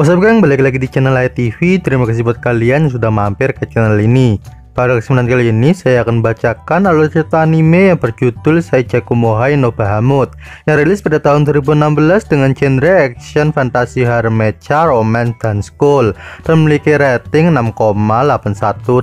What's gang, balik lagi di channel Light TV Terima kasih buat kalian yang sudah mampir ke channel ini Pada kesempatan kali ini, saya akan bacakan alur cerita anime yang berjudul Saichaku Mohai no Bahamut Yang rilis pada tahun 2016 dengan genre action, fantasi, harmecha, romance, dan school Dan memiliki rating 6,81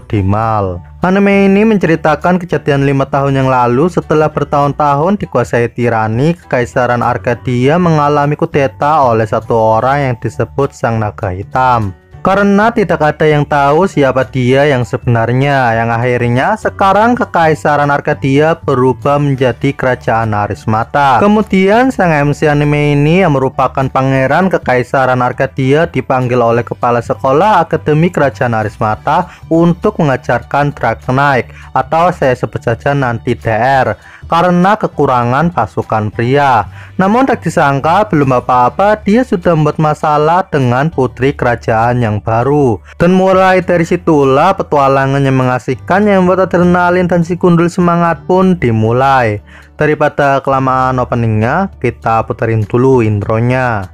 di mal Anime ini menceritakan kejadian lima tahun yang lalu setelah bertahun-tahun dikuasai tirani, Kekaisaran Arkadia mengalami kudeta oleh satu orang yang disebut Sang Naga Hitam. Karena tidak ada yang tahu siapa dia yang sebenarnya yang akhirnya sekarang kekaisaran Arkadia berubah menjadi kerajaan Arismata. Kemudian sang MC anime ini yang merupakan pangeran kekaisaran Arkadia dipanggil oleh kepala sekolah akademi kerajaan Arismata untuk mengajarkan Drag Knight atau saya sebut saja nanti DR karena kekurangan pasukan pria. Namun tak disangka belum apa-apa dia sudah membuat masalah dengan putri kerajaannya yang baru dan mulai dari situlah petualangan yang mengasihkan yang membuat adrenalin dan si kundul semangat pun dimulai daripada kelamaan openingnya kita puterin dulu intronya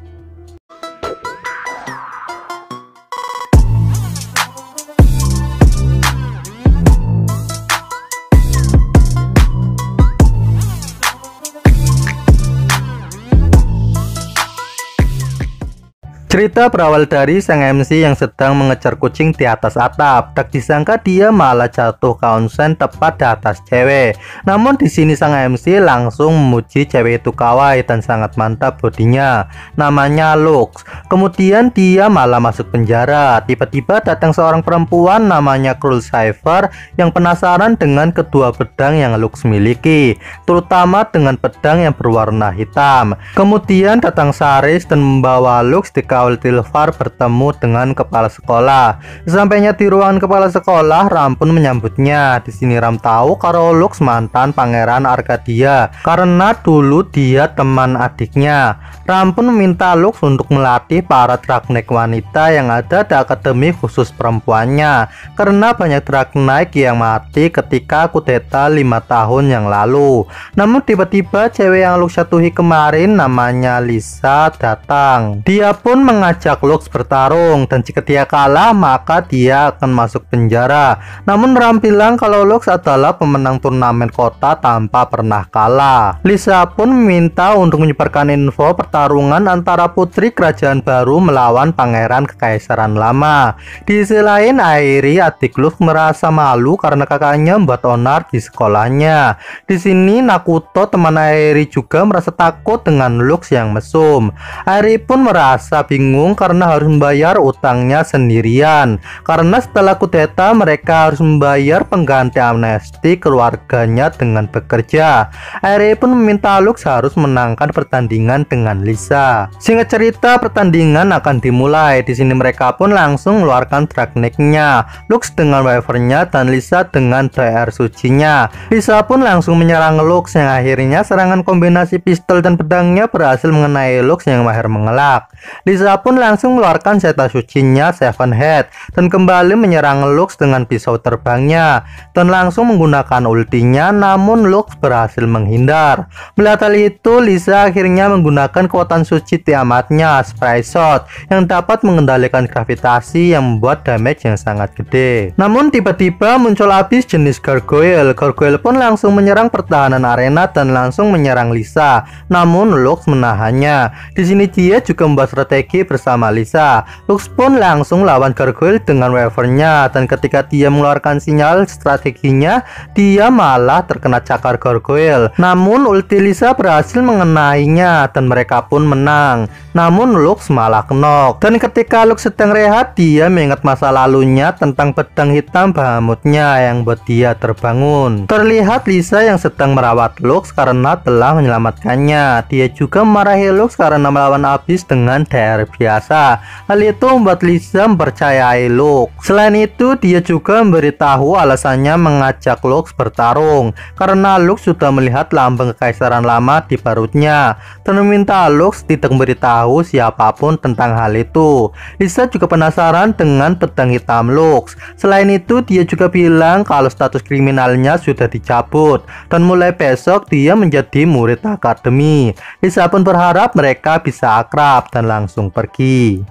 Cerita berawal dari sang MC yang sedang mengejar kucing di atas atap. Tak disangka dia malah jatuh ke onsen tepat di atas cewek. Namun di sini sang MC langsung memuji cewek itu kawaii dan sangat mantap bodinya. Namanya Lux. Kemudian dia malah masuk penjara. Tiba-tiba datang seorang perempuan namanya Cruel Cypher yang penasaran dengan kedua pedang yang Lux miliki, terutama dengan pedang yang berwarna hitam. Kemudian datang Saris dan membawa Lux di Saul Tilfar bertemu dengan kepala sekolah. Sesampainya di ruangan kepala sekolah, Ram pun menyambutnya. Di sini Ram tahu kalau Lux mantan pangeran Arkadia karena dulu dia teman adiknya. Ram pun meminta Lux untuk melatih para dragnek wanita yang ada di akademi khusus perempuannya karena banyak dragnek yang mati ketika kudeta lima tahun yang lalu. Namun tiba-tiba cewek yang Lux jatuhi kemarin namanya Lisa datang. Dia pun mengajak Lux bertarung dan jika dia kalah maka dia akan masuk penjara. Namun Ram bilang kalau Lux adalah pemenang turnamen kota tanpa pernah kalah. Lisa pun meminta untuk menyebarkan info pertarungan antara putri kerajaan baru melawan pangeran kekaisaran lama. Di sisi lain Airi adik Lux merasa malu karena kakaknya membuat onar di sekolahnya. Di sini Nakuto teman Airi juga merasa takut dengan Lux yang mesum. Airi pun merasa bingung bingung karena harus membayar utangnya sendirian. Karena setelah kudeta mereka harus membayar pengganti amnesti keluarganya dengan bekerja. Aire pun meminta Lux harus menangkan pertandingan dengan Lisa. Singkat cerita pertandingan akan dimulai. Di sini mereka pun langsung mengeluarkan tekniknya. Lux dengan wafernya dan Lisa dengan DR sucinya. Lisa pun langsung menyerang Lux yang akhirnya serangan kombinasi pistol dan pedangnya berhasil mengenai Lux yang mahir mengelak. Lisa Sila pun langsung mengeluarkan senjata sucinya Seven Head dan kembali menyerang Lux dengan pisau terbangnya dan langsung menggunakan ultinya namun Lux berhasil menghindar. Melihat hal itu, Lisa akhirnya menggunakan kekuatan suci tiamatnya Spray Shot yang dapat mengendalikan gravitasi yang membuat damage yang sangat gede. Namun tiba-tiba muncul abis jenis Gargoyle. Gargoyle pun langsung menyerang pertahanan arena dan langsung menyerang Lisa. Namun Lux menahannya. Di sini dia juga membuat strategi bersama Lisa. Lux pun langsung lawan Gargoyle dengan wavernya dan ketika dia mengeluarkan sinyal strateginya, dia malah terkena cakar Gargoyle. Namun ulti Lisa berhasil mengenainya dan mereka pun menang. Namun Lux malah knock. Dan ketika Lux sedang rehat, dia mengingat masa lalunya tentang pedang hitam Bahamutnya yang buat dia terbangun. Terlihat Lisa yang sedang merawat Lux karena telah menyelamatkannya. Dia juga memarahi Lux karena melawan abis dengan DRB biasa. Hal itu membuat Lisa mempercayai Luke. Selain itu, dia juga memberitahu alasannya mengajak Luke bertarung karena Luke sudah melihat lambang kekaisaran lama di perutnya dan meminta Luke tidak memberitahu siapapun tentang hal itu. Lisa juga penasaran dengan pedang hitam Luke. Selain itu, dia juga bilang kalau status kriminalnya sudah dicabut dan mulai besok dia menjadi murid akademi. Lisa pun berharap mereka bisa akrab dan langsung pergi. aqui.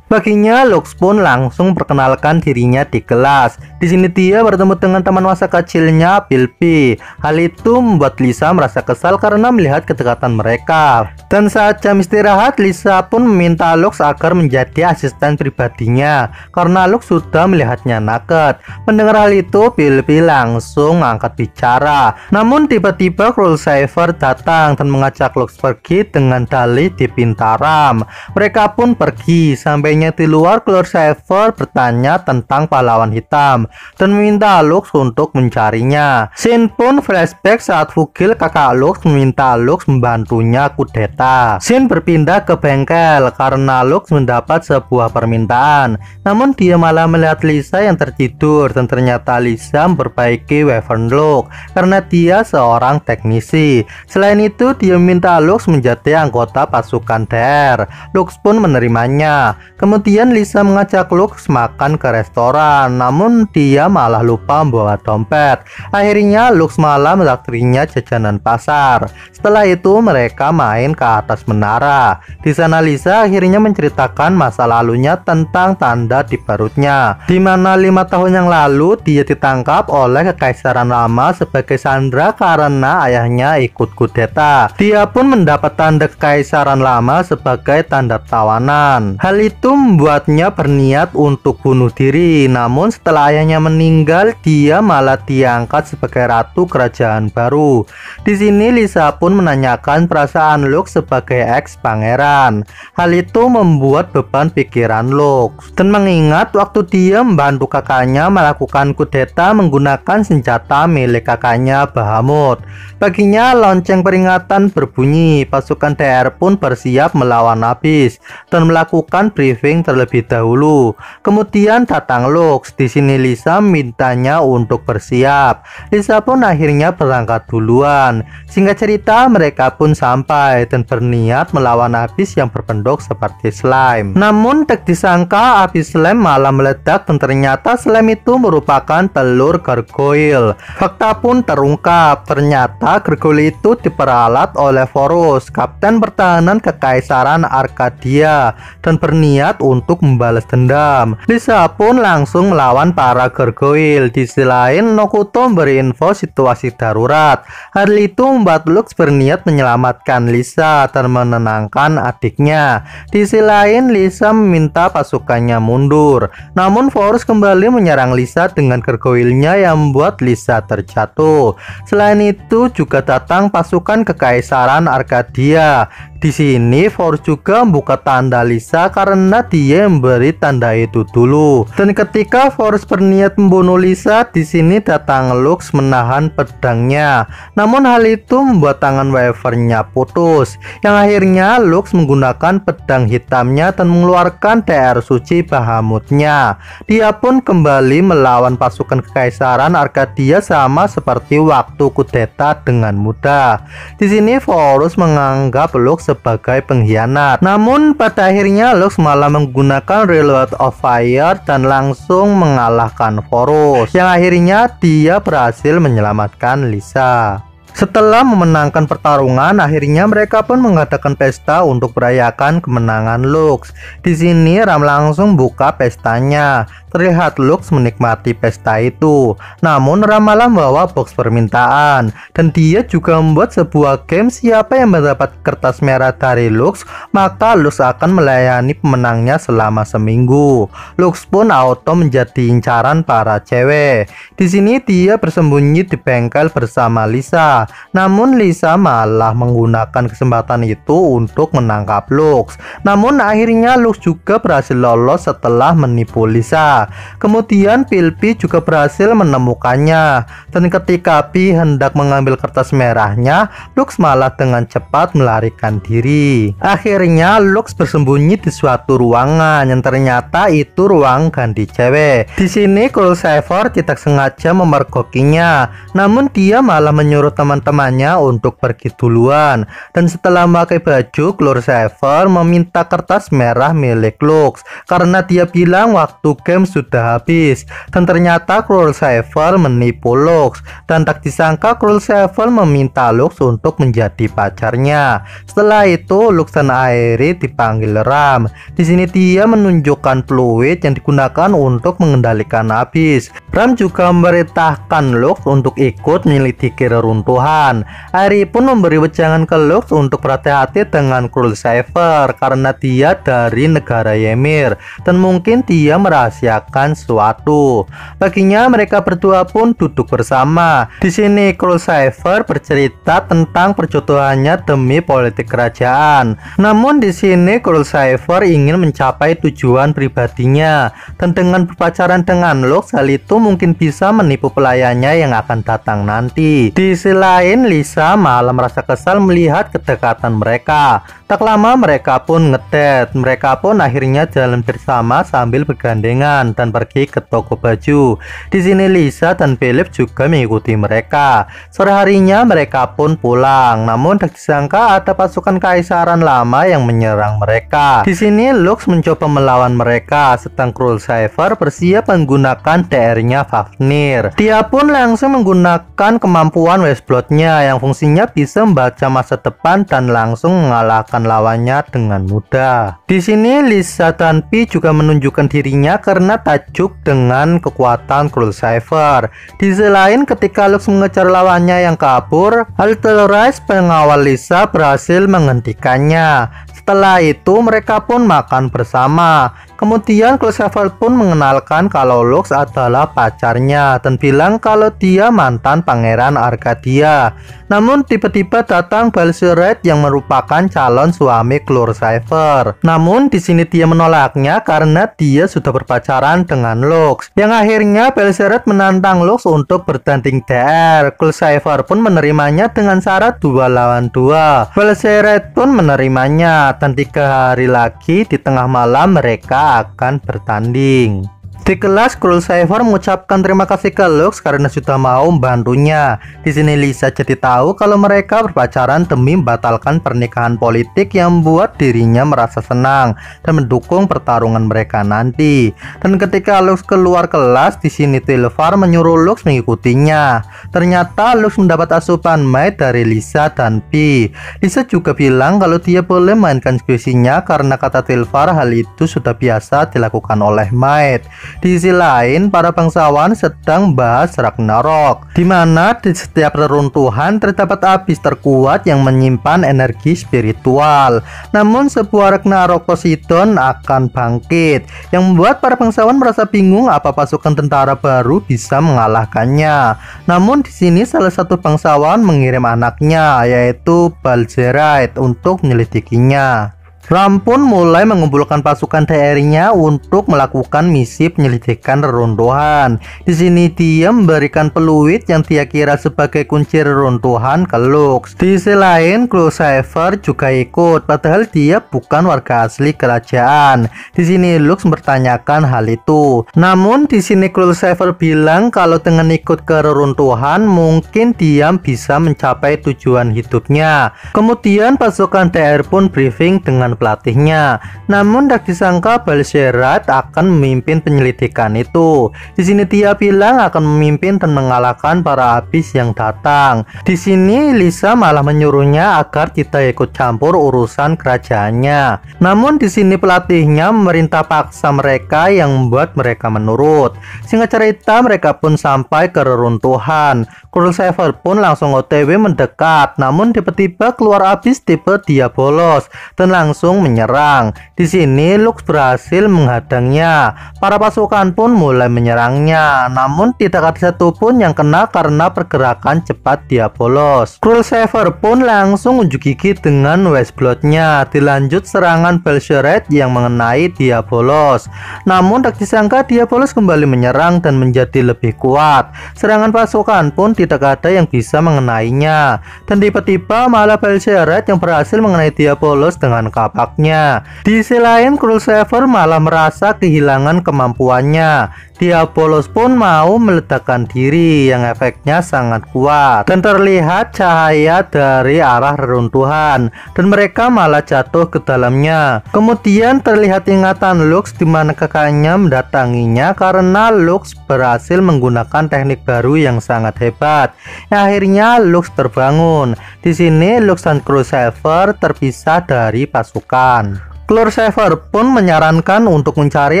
Baginya, Lux pun langsung perkenalkan dirinya di kelas. Di sini dia bertemu dengan teman masa kecilnya, Pilpi. Hal itu membuat Lisa merasa kesal karena melihat kedekatan mereka. Dan saat jam istirahat, Lisa pun meminta Lux agar menjadi asisten pribadinya karena Lux sudah melihatnya naked. Mendengar hal itu, Pilpi langsung angkat bicara. Namun tiba-tiba Cruel Saver datang dan mengajak Lux pergi dengan dalih di Pintaram. Mereka pun pergi sampainya di luar Cloud Saver bertanya tentang pahlawan hitam dan meminta Lux untuk mencarinya. Sin pun flashback saat Fugil kakak Lux meminta Lux membantunya kudeta. Sin berpindah ke bengkel karena Lux mendapat sebuah permintaan. Namun dia malah melihat Lisa yang tertidur dan ternyata Lisa memperbaiki Wavern Lux karena dia seorang teknisi. Selain itu dia meminta Lux menjadi anggota pasukan DR. Lux pun menerimanya. Kemudian Lisa mengajak Lux makan ke restoran, namun dia malah lupa membawa dompet. Akhirnya Lux malah menakdirnya jajanan pasar. Setelah itu mereka main ke atas menara. Di sana Lisa akhirnya menceritakan masa lalunya tentang tanda di perutnya, di mana lima tahun yang lalu dia ditangkap oleh kekaisaran lama sebagai sandra karena ayahnya ikut kudeta. Dia pun mendapat tanda kekaisaran lama sebagai tanda tawanan. Hal itu membuatnya berniat untuk bunuh diri, namun setelah ayahnya meninggal, dia malah diangkat sebagai ratu kerajaan baru. Di sini Lisa pun menanyakan perasaan Luke sebagai ex pangeran. Hal itu membuat beban pikiran Luke. Dan mengingat waktu dia membantu kakaknya melakukan kudeta menggunakan senjata milik kakaknya Bahamut. Baginya lonceng peringatan berbunyi, pasukan DR pun bersiap melawan habis dan melakukan briefing terlebih dahulu. Kemudian datang Lux. Di sini Lisa mintanya untuk bersiap. Lisa pun akhirnya berangkat duluan. Singkat cerita, mereka pun sampai dan berniat melawan Abis yang berbentuk seperti slime. Namun tak disangka Abis slime malah meledak dan ternyata slime itu merupakan telur gargoyle. Fakta pun terungkap. Ternyata gargoyle itu diperalat oleh Forus, kapten pertahanan kekaisaran Arkadia, dan berniat niat untuk membalas dendam. Lisa pun langsung melawan para gargoyle. Di sisi lain, Nokuto berinfo situasi darurat. Hal itu membuat Lux berniat menyelamatkan Lisa dan menenangkan adiknya. Di sisi lain, Lisa meminta pasukannya mundur. Namun Force kembali menyerang Lisa dengan gargoyle-nya yang membuat Lisa terjatuh. Selain itu juga datang pasukan kekaisaran Arkadia di sini Force juga membuka tanda Lisa karena dia memberi tanda itu dulu. Dan ketika Force berniat membunuh Lisa, di sini datang Lux menahan pedangnya. Namun hal itu membuat tangan Wavernya putus. Yang akhirnya Lux menggunakan pedang hitamnya dan mengeluarkan TR suci Bahamutnya. Dia pun kembali melawan pasukan kekaisaran Arcadia sama seperti waktu kudeta dengan mudah. Di sini Force menganggap Lux sebagai pengkhianat. Namun pada akhirnya Lux malah menggunakan Reload of Fire dan langsung mengalahkan Horus yang akhirnya dia berhasil menyelamatkan Lisa. Setelah memenangkan pertarungan, akhirnya mereka pun mengadakan pesta untuk merayakan kemenangan Lux. Di sini Ram langsung buka pestanya. Terlihat Lux menikmati pesta itu. Namun Ram malah membawa box permintaan dan dia juga membuat sebuah game siapa yang mendapat kertas merah dari Lux, maka Lux akan melayani pemenangnya selama seminggu. Lux pun auto menjadi incaran para cewek. Di sini dia bersembunyi di bengkel bersama Lisa. Namun Lisa malah menggunakan kesempatan itu untuk menangkap Lux. Namun akhirnya Lux juga berhasil lolos setelah menipu Lisa. Kemudian Pilpi juga berhasil menemukannya. Dan ketika Pi hendak mengambil kertas merahnya, Lux malah dengan cepat melarikan diri. Akhirnya Lux bersembunyi di suatu ruangan yang ternyata itu ruang ganti cewek. Di sini Cool Saver tidak sengaja memergokinya, namun dia malah menyuruh teman teman-temannya untuk pergi duluan. Dan setelah memakai baju, Clore Sever meminta kertas merah milik Lux karena dia bilang waktu game sudah habis. Dan ternyata Clore Sever menipu Lux dan tak disangka Clore Sever meminta Lux untuk menjadi pacarnya. Setelah itu, Lux dan Airi dipanggil Ram. Di sini dia menunjukkan fluid yang digunakan untuk mengendalikan abis. Ram juga memerintahkan Lux untuk ikut menyelidiki reruntuhan Tuhan. Harry pun memberi wejangan ke Lux untuk berhati-hati dengan Cruel Saver karena dia dari negara Ymir dan mungkin dia merahasiakan sesuatu. Baginya mereka berdua pun duduk bersama. Di sini Cruel Saver bercerita tentang perjodohannya demi politik kerajaan. Namun di sini Cruel Saver ingin mencapai tujuan pribadinya dan dengan berpacaran dengan Lux hal itu mungkin bisa menipu pelayannya yang akan datang nanti. Di sila lain, Lisa malah merasa kesal melihat kedekatan mereka. Tak lama mereka pun ngetet. Mereka pun akhirnya jalan bersama sambil bergandengan dan pergi ke toko baju. Di sini Lisa dan Philip juga mengikuti mereka. Sore harinya mereka pun pulang. Namun tak disangka ada pasukan kaisaran lama yang menyerang mereka. Di sini Lux mencoba melawan mereka, sedang Krul Cypher bersiap menggunakan DR-nya Fafnir. Dia pun langsung menggunakan kemampuan Westbrook Plotnya yang fungsinya bisa membaca masa depan dan langsung mengalahkan lawannya dengan mudah. Di sini Lisa dan Tanpi juga menunjukkan dirinya karena tajuk dengan kekuatan Cruel Cypher. Di sisi lain ketika Lux mengejar lawannya yang kabur, Alter pengawal Lisa berhasil menghentikannya. Setelah itu mereka pun makan bersama. Kemudian Closever pun mengenalkan kalau Lux adalah pacarnya dan bilang kalau dia mantan pangeran Arcadia. Namun tiba-tiba datang Balsiret yang merupakan calon suami Clor Cipher. Namun di sini dia menolaknya karena dia sudah berpacaran dengan Lux. Yang akhirnya Balsiret menantang Lux untuk bertanding DR. Clor Cipher pun menerimanya dengan syarat dua lawan dua. Balsiret pun menerimanya dan tiga hari lagi di tengah malam mereka akan bertanding. Di kelas, Krul Saver mengucapkan terima kasih ke Lux karena sudah mau membantunya. Di sini Lisa jadi tahu kalau mereka berpacaran demi membatalkan pernikahan politik yang membuat dirinya merasa senang dan mendukung pertarungan mereka nanti. Dan ketika Lux keluar kelas, di sini Tilvar menyuruh Lux mengikutinya. Ternyata Lux mendapat asupan Mai dari Lisa dan Pi. Lisa juga bilang kalau dia boleh mainkan skripsinya karena kata Tilvar hal itu sudah biasa dilakukan oleh Mai. Di sisi lain, para bangsawan sedang membahas Ragnarok, di mana di setiap reruntuhan terdapat abis terkuat yang menyimpan energi spiritual. Namun, sebuah Ragnarok Poseidon akan bangkit, yang membuat para bangsawan merasa bingung apa pasukan tentara baru bisa mengalahkannya. Namun, di sini salah satu bangsawan mengirim anaknya, yaitu Balzerite, untuk menyelidikinya. Trump pun mulai mengumpulkan pasukan TR-nya untuk melakukan misi penyelidikan reruntuhan. Di sini dia memberikan peluit yang dia kira sebagai kunci reruntuhan ke Lux. Di sisi lain, Crusader juga ikut, padahal dia bukan warga asli kerajaan. Di sini Lux bertanyakan hal itu. Namun di sini Crusader bilang kalau dengan ikut ke reruntuhan mungkin dia bisa mencapai tujuan hidupnya. Kemudian pasukan TR pun briefing dengan pelatihnya. Namun tak disangka Balserat akan memimpin penyelidikan itu. Di sini dia bilang akan memimpin dan mengalahkan para abis yang datang. Di sini Lisa malah menyuruhnya agar tidak ikut campur urusan kerajaannya. Namun di sini pelatihnya memerintah paksa mereka yang membuat mereka menurut. Singkat cerita mereka pun sampai ke reruntuhan. Cool Saver pun langsung OTW mendekat. Namun tiba-tiba keluar abis tipe dia bolos dan langsung langsung menyerang. Di sini Lux berhasil menghadangnya. Para pasukan pun mulai menyerangnya, namun tidak ada satupun yang kena karena pergerakan cepat Diabolos. Cruel Saver pun langsung unjuk gigi dengan Westbloodnya. Dilanjut serangan Belsheret yang mengenai Diabolos. Namun tak disangka Diabolos kembali menyerang dan menjadi lebih kuat. Serangan pasukan pun tidak ada yang bisa mengenainya. Dan tiba-tiba malah Belsheret yang berhasil mengenai Diabolos dengan kapal otaknya. Di sisi lain, Cruz Sever malah merasa kehilangan kemampuannya Diabolos pun mau meledakan diri yang efeknya sangat kuat dan terlihat cahaya dari arah reruntuhan dan mereka malah jatuh ke dalamnya. Kemudian terlihat ingatan Lux di mana kakaknya mendatanginya karena Lux berhasil menggunakan teknik baru yang sangat hebat. Akhirnya Lux terbangun. Di sini Lux dan Crossover terpisah dari pasukan. Klursever pun menyarankan untuk mencari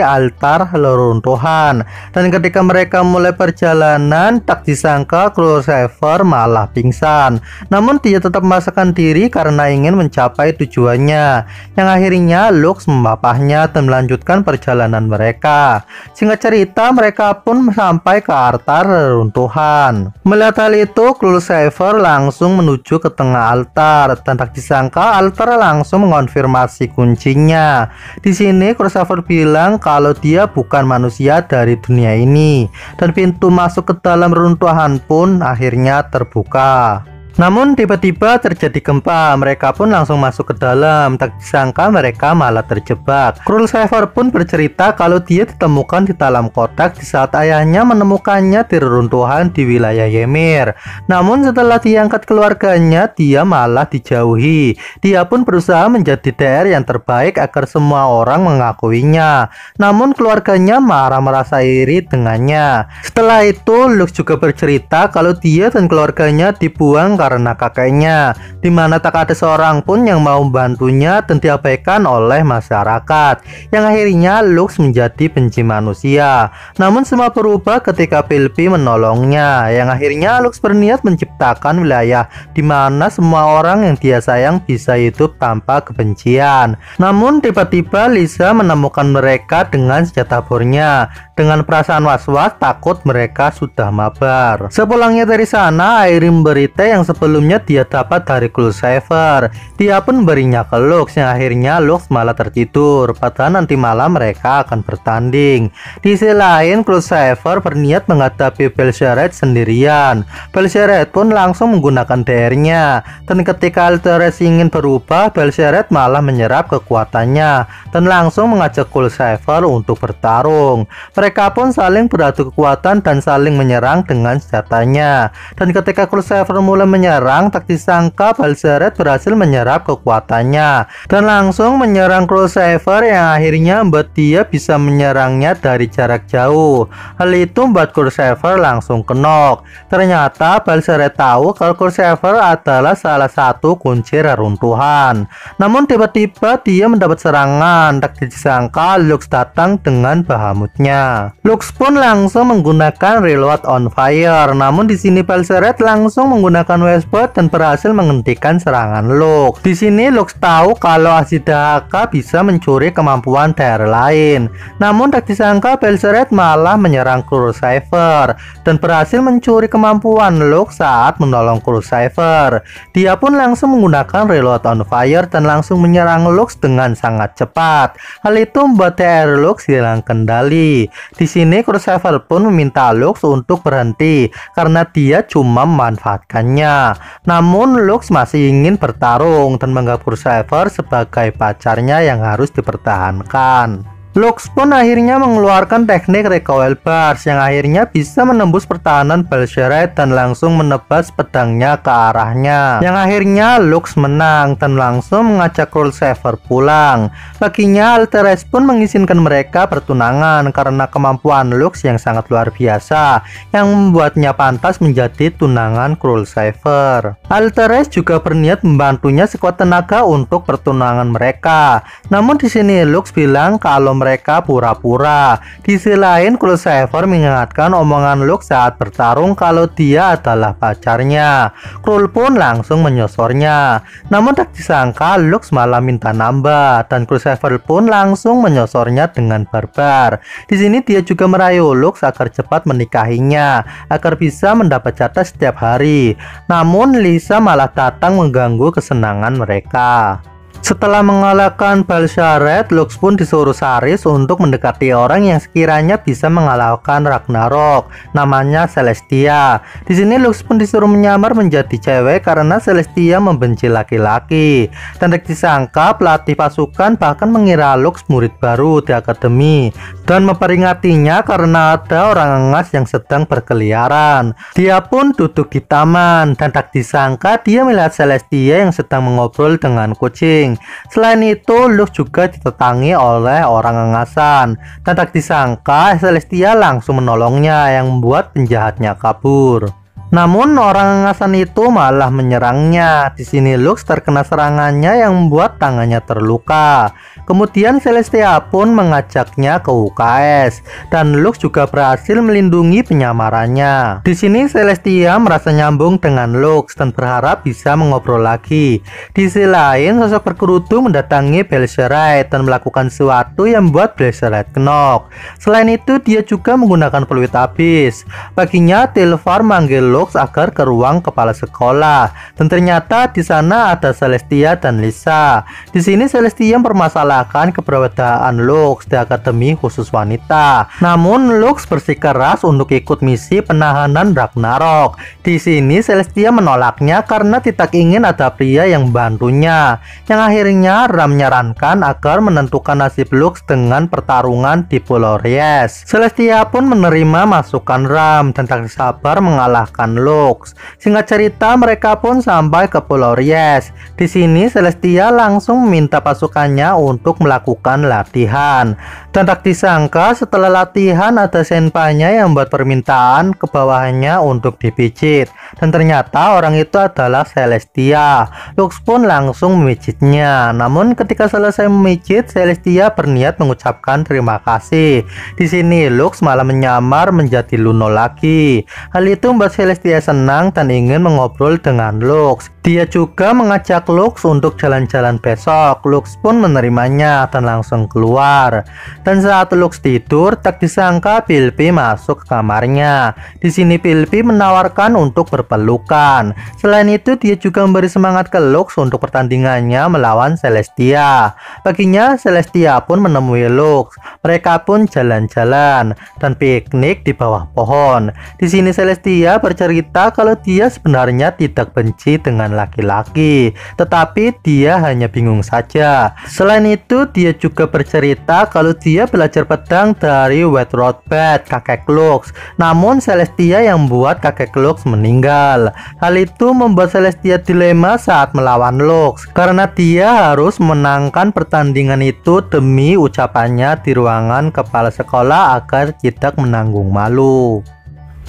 altar leruntuhan dan ketika mereka mulai perjalanan tak disangka Klursever malah pingsan namun dia tetap memaksakan diri karena ingin mencapai tujuannya yang akhirnya Lux membapahnya dan melanjutkan perjalanan mereka singkat cerita mereka pun sampai ke altar leruntuhan melihat hal itu Klursever langsung menuju ke tengah altar dan tak disangka altar langsung mengonfirmasi kunci dirinya. Di sini Christopher bilang kalau dia bukan manusia dari dunia ini dan pintu masuk ke dalam runtuhan pun akhirnya terbuka. Namun tiba-tiba terjadi gempa, mereka pun langsung masuk ke dalam. Tak disangka mereka malah terjebak. Krul Saver pun bercerita kalau dia ditemukan di dalam kotak di saat ayahnya menemukannya di reruntuhan di wilayah Ymir. Namun setelah diangkat keluarganya, dia malah dijauhi. Dia pun berusaha menjadi DR yang terbaik agar semua orang mengakuinya. Namun keluarganya marah merasa iri dengannya. Setelah itu, Luke juga bercerita kalau dia dan keluarganya dibuang karena kakeknya, di mana tak ada seorang pun yang mau membantunya dan diabaikan oleh masyarakat, yang akhirnya Lux menjadi benci manusia. Namun semua berubah ketika Pilpi menolongnya, yang akhirnya Lux berniat menciptakan wilayah di mana semua orang yang dia sayang bisa hidup tanpa kebencian. Namun tiba-tiba Lisa menemukan mereka dengan senjata bornya, dengan perasaan was-was takut mereka sudah mabar. Sepulangnya dari sana, Airin berita yang sebelumnya dia dapat dari Cool Saver. Dia pun berinya ke Lux yang akhirnya Lux malah tercitur. Padahal nanti malam mereka akan bertanding. Di sisi lain, Cool Saver berniat menghadapi Belsheret sendirian. Belsheret pun langsung menggunakan DR-nya. Dan ketika Alteres ingin berubah, Belsheret malah menyerap kekuatannya dan langsung mengajak Cool Saver untuk bertarung. Mereka pun saling beradu kekuatan dan saling menyerang dengan senjatanya. Dan ketika Cool Saver mulai menyerang menyerang, tak disangka Balseret berhasil menyerap kekuatannya dan langsung menyerang Crosshaver yang akhirnya membuat dia bisa menyerangnya dari jarak jauh. Hal itu membuat Crosshaver langsung kenok. Ternyata Balseret tahu kalau Crosshaver adalah salah satu kunci reruntuhan. Namun tiba-tiba dia mendapat serangan, tak disangka Lux datang dengan bahamutnya. Lux pun langsung menggunakan reload on fire, namun di sini Balseret langsung menggunakan dan berhasil menghentikan serangan Lux. Di sini Lux tahu kalau Azidaka bisa mencuri kemampuan daerah lain. Namun tak disangka Belzeret malah menyerang Cipher dan berhasil mencuri kemampuan Lux saat menolong Cipher. Dia pun langsung menggunakan reload on fire dan langsung menyerang Lux dengan sangat cepat. Hal itu membuat TR Lux hilang kendali. Di sini Cipher pun meminta Lux untuk berhenti karena dia cuma memanfaatkannya. Namun Lux masih ingin bertarung dan menganggap Survivor sebagai pacarnya yang harus dipertahankan. Lux pun akhirnya mengeluarkan teknik recoil bars yang akhirnya bisa menembus pertahanan Balsheret dan langsung menebas pedangnya ke arahnya. Yang akhirnya Lux menang dan langsung mengajak Cruel Saver pulang. Baginya Alteres pun mengizinkan mereka bertunangan karena kemampuan Lux yang sangat luar biasa yang membuatnya pantas menjadi tunangan Cruel Saver. Alteres juga berniat membantunya sekuat tenaga untuk pertunangan mereka. Namun di sini Lux bilang kalau mereka pura-pura. Di sisi lain, Quicksilver mengingatkan omongan Luke saat bertarung kalau dia adalah pacarnya. Krul pun langsung menyosornya. Namun tak disangka Luke malah minta nambah dan Quicksilver pun langsung menyosornya dengan barbar. Di sini dia juga merayu Luke agar cepat menikahinya agar bisa mendapat jatah setiap hari. Namun Lisa malah datang mengganggu kesenangan mereka. Setelah mengalahkan Balsharet, Lux pun disuruh Saris untuk mendekati orang yang sekiranya bisa mengalahkan Ragnarok, namanya Celestia. Di sini Lux pun disuruh menyamar menjadi cewek karena Celestia membenci laki-laki. Tandak disangka pelatih pasukan bahkan mengira Lux murid baru di akademi dan memperingatinya karena ada orang engas yang sedang berkeliaran. Dia pun duduk di taman dan tak disangka dia melihat Celestia yang sedang mengobrol dengan kucing. Selain itu, Luke juga ditetangi oleh orang engasan dan tak disangka Celestia langsung menolongnya yang membuat penjahatnya kabur. Namun orang ngasan itu malah menyerangnya. Di sini Lux terkena serangannya yang membuat tangannya terluka. Kemudian Celestia pun mengajaknya ke UKS dan Lux juga berhasil melindungi penyamarannya. Di sini Celestia merasa nyambung dengan Lux dan berharap bisa mengobrol lagi. Di sisi lain, sosok berkerudung mendatangi Belserai dan melakukan sesuatu yang membuat Belserai knock. Selain itu, dia juga menggunakan peluit habis. Paginya, Telfar manggil Lux agar ke ruang kepala sekolah. Dan ternyata di sana ada Celestia dan Lisa. Di sini Celestia mempermasalahkan keberadaan Lux di akademi khusus wanita. Namun Lux bersikeras untuk ikut misi penahanan Ragnarok. Di sini Celestia menolaknya karena tidak ingin ada pria yang bantunya. Yang akhirnya Ram menyarankan agar menentukan nasib Lux dengan pertarungan di Pulau Ries. Celestia pun menerima masukan Ram dan tak sabar mengalahkan Lux. Singkat cerita, mereka pun sampai ke Pulau Ries. Di sini, Celestia langsung minta pasukannya untuk melakukan latihan. Dan tak disangka, setelah latihan ada senpanya yang membuat permintaan ke bawahnya untuk dipijit. Dan ternyata orang itu adalah Celestia. Lux pun langsung memijitnya. Namun ketika selesai memijit, Celestia berniat mengucapkan terima kasih. Di sini, Lux malah menyamar menjadi Luno lagi. Hal itu membuat Celestia Celestia senang dan ingin mengobrol dengan Lux. Dia juga mengajak Lux untuk jalan-jalan besok. Lux pun menerimanya dan langsung keluar. Dan saat Lux tidur, tak disangka Pilpi masuk ke kamarnya. Di sini Pilpi menawarkan untuk berpelukan. Selain itu, dia juga memberi semangat ke Lux untuk pertandingannya melawan Celestia. Paginya, Celestia pun menemui Lux. Mereka pun jalan-jalan dan piknik di bawah pohon. Di sini Celestia bercerita kalau dia sebenarnya tidak benci dengan laki-laki, tetapi dia hanya bingung saja. Selain itu, dia juga bercerita kalau dia belajar pedang dari Wet Bed, kakek Lux. Namun Celestia yang membuat kakek Lux meninggal. Hal itu membuat Celestia dilema saat melawan Lux karena dia harus menangkan pertandingan itu demi ucapannya di ruang tangan kepala sekolah agar tidak menanggung malu.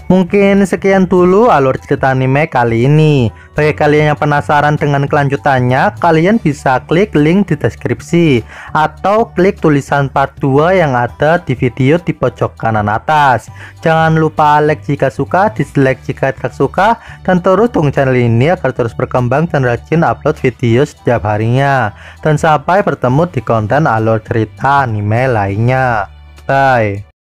Mungkin sekian dulu alur cerita anime kali ini. Bagi kalian yang penasaran dengan kelanjutannya, kalian bisa klik link di deskripsi atau klik tulisan part 2 yang ada di video di pojok kanan atas. Jangan lupa like jika suka, dislike jika tidak suka, dan terus dukung channel ini agar terus berkembang dan rajin upload video setiap harinya. Dan sampai bertemu di konten alur cerita anime lainnya. Bye.